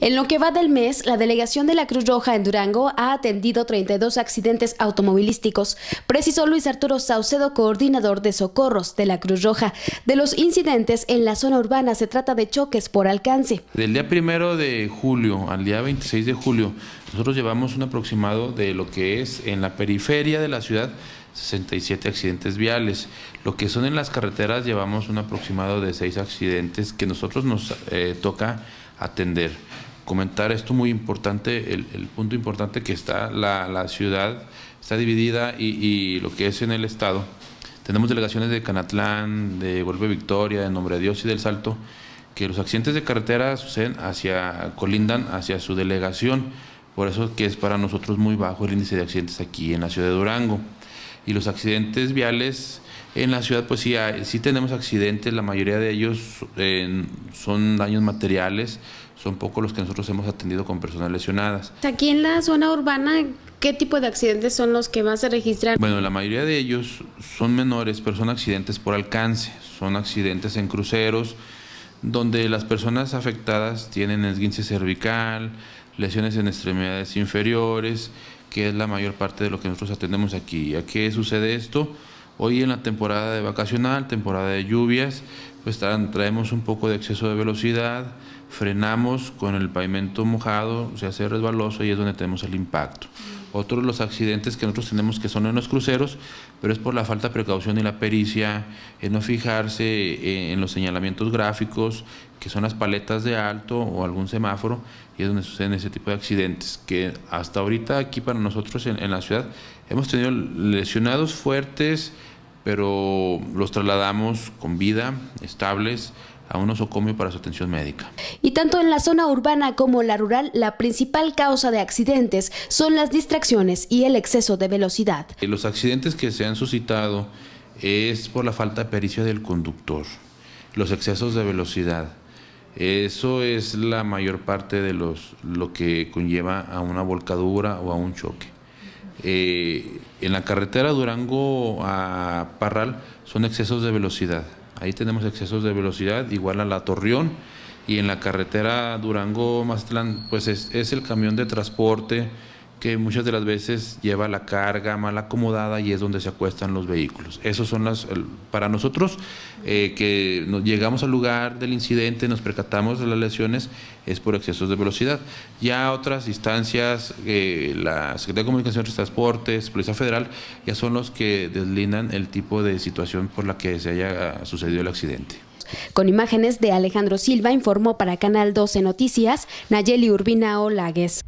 En lo que va del mes, la delegación de la Cruz Roja en Durango ha atendido 32 accidentes automovilísticos, precisó Luis Arturo Saucedo, coordinador de socorros de la Cruz Roja. De los incidentes en la zona urbana se trata de choques por alcance. Del día primero de julio al día 26 de julio, nosotros llevamos un aproximado de lo que es en la periferia de la ciudad 67 accidentes viales. Lo que son en las carreteras llevamos un aproximado de 6 accidentes que nosotros nos eh, toca atender comentar esto muy importante, el, punto importante que está la, ciudad, está dividida y, lo que es en el estado. Tenemos delegaciones de Canatlán, de Golpe Victoria, de Nombre de Dios y del Salto, que los accidentes de carretera suceden hacia, colindan hacia su delegación. Por eso que es para nosotros muy bajo el índice de accidentes aquí en la ciudad de Durango. Y los accidentes viales en la ciudad, pues sí, sí tenemos accidentes, la mayoría de ellos eh, son daños materiales, son pocos los que nosotros hemos atendido con personas lesionadas. Aquí en la zona urbana, ¿qué tipo de accidentes son los que más se registran? Bueno, la mayoría de ellos son menores, pero son accidentes por alcance, son accidentes en cruceros, donde las personas afectadas tienen esguince cervical, lesiones en extremidades inferiores, que es la mayor parte de lo que nosotros atendemos aquí. ¿A qué sucede esto? Hoy en la temporada de vacacional, temporada de lluvias, pues traemos un poco de exceso de velocidad, frenamos con el pavimento mojado, se hace resbaloso y es donde tenemos el impacto. Otros los accidentes que nosotros tenemos que son en los cruceros, pero es por la falta de precaución y la pericia, en no fijarse eh, en los señalamientos gráficos, que son las paletas de alto o algún semáforo, y es donde suceden ese tipo de accidentes, que hasta ahorita aquí para nosotros en, en la ciudad hemos tenido lesionados fuertes, pero los trasladamos con vida, estables, a un osocomio para su atención médica. Y tanto en la zona urbana como la rural, la principal causa de accidentes son las distracciones y el exceso de velocidad. Los accidentes que se han suscitado es por la falta de pericia del conductor, los excesos de velocidad. Eso es la mayor parte de los, lo que conlleva a una volcadura o a un choque. Eh, en la carretera Durango a Parral son excesos de velocidad. Ahí tenemos excesos de velocidad, igual a la Torreón. Y en la carretera Durango-Mazatlán, pues es el camión de transporte, que muchas de las veces lleva la carga mal acomodada y es donde se acuestan los vehículos. Esos son las para nosotros eh, que llegamos al lugar del incidente, nos percatamos de las lesiones es por excesos de velocidad. Ya otras instancias, eh, la Secretaría de Comunicaciones, Transportes, Policía Federal, ya son los que deslindan el tipo de situación por la que se haya ah, sucedido el accidente. Con imágenes de Alejandro Silva informó para Canal 12 Noticias Nayeli Urbina Olagues.